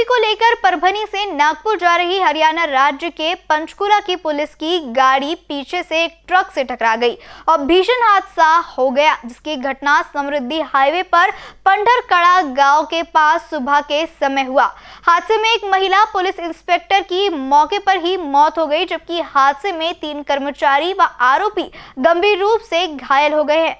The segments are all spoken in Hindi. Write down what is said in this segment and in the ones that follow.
आरोपी को लेकर परभनी से नागपुर जा रही हरियाणा राज्य के पंचकुला की पुलिस की गाड़ी पीछे से एक ट्रक से टकरा गई और भीषण हादसा हो गया जिसकी घटना समृद्धि हाईवे पर पंडरकड़ा गांव के पास सुबह के समय हुआ हादसे में एक महिला पुलिस इंस्पेक्टर की मौके पर ही मौत हो गई जबकि हादसे में तीन कर्मचारी व आरोपी गंभीर रूप से घायल हो गए हैं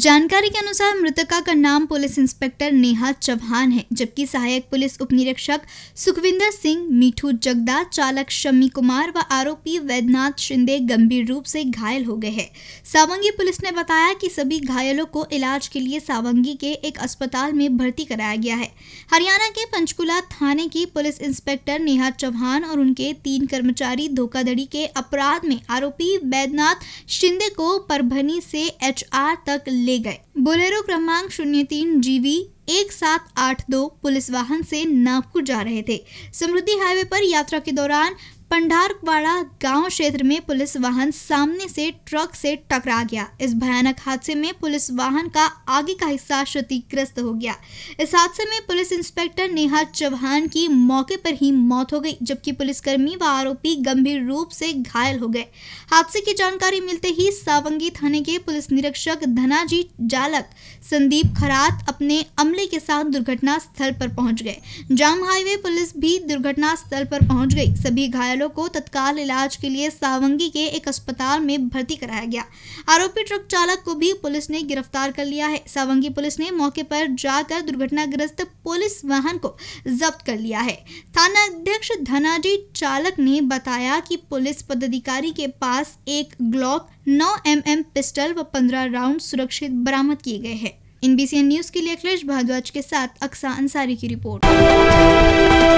जानकारी के अनुसार मृतका का नाम पुलिस इंस्पेक्टर नेहा चौहान है जबकि सहायक पुलिस उप निरीक्षक सुखविंदर सिंह मीठू जगदा चालक शमी कुमार व आरोपी वैद्यनाथ शिंदे गंभीर रूप से घायल हो गए हैं सावंगी पुलिस ने बताया कि सभी घायलों को इलाज के लिए सावंगी के एक अस्पताल में भर्ती कराया गया है हरियाणा के पंचकुला थाने की पुलिस इंस्पेक्टर नेहा चौहान और उनके तीन कर्मचारी धोखाधड़ी के अपराध में आरोपी वैद्यनाथ शिंदे को परभनी से एच तक ले गए बोलेरो क्रमांक शून्य तीन जीवी एक सात आठ दो पुलिस वाहन से नागपुर जा रहे थे समृद्धि हाईवे पर यात्रा के दौरान पंडारवाड़ा गांव क्षेत्र में पुलिस वाहन सामने से ट्रक से टकरा गया इस भयानक हादसे में पुलिस वाहन का आगे का हिस्सा क्षतिग्रस्त हो गया इस हादसे में पुलिस इंस्पेक्टर नेहा चौहान की मौके पर ही मौत हो गई जबकि पुलिसकर्मी व आरोपी गंभीर रूप से घायल हो गए हादसे की जानकारी मिलते ही सावंगी थाने के पुलिस निरीक्षक धनाजी जालक संदीप खरात अपने अमले के साथ दुर्घटना स्थल पर पहुंच गए जाम हाईवे पुलिस भी दुर्घटना स्थल पर पहुंच गई सभी घायल घायलों को तत्काल इलाज के लिए सावंगी के एक अस्पताल में भर्ती कराया गया आरोपी ट्रक चालक को भी पुलिस ने गिरफ्तार कर लिया है सावंगी पुलिस ने मौके पर जाकर दुर्घटनाग्रस्त पुलिस वाहन को जब्त कर लिया है थाना अध्यक्ष धनाजी चालक ने बताया कि पुलिस पदाधिकारी के पास एक ग्लॉक 9 एम mm पिस्टल व 15 राउंड सुरक्षित बरामद किए गए हैं इन एन न्यूज के लिए अखिलेश भारद्वाज के साथ अक्सा अंसारी की रिपोर्ट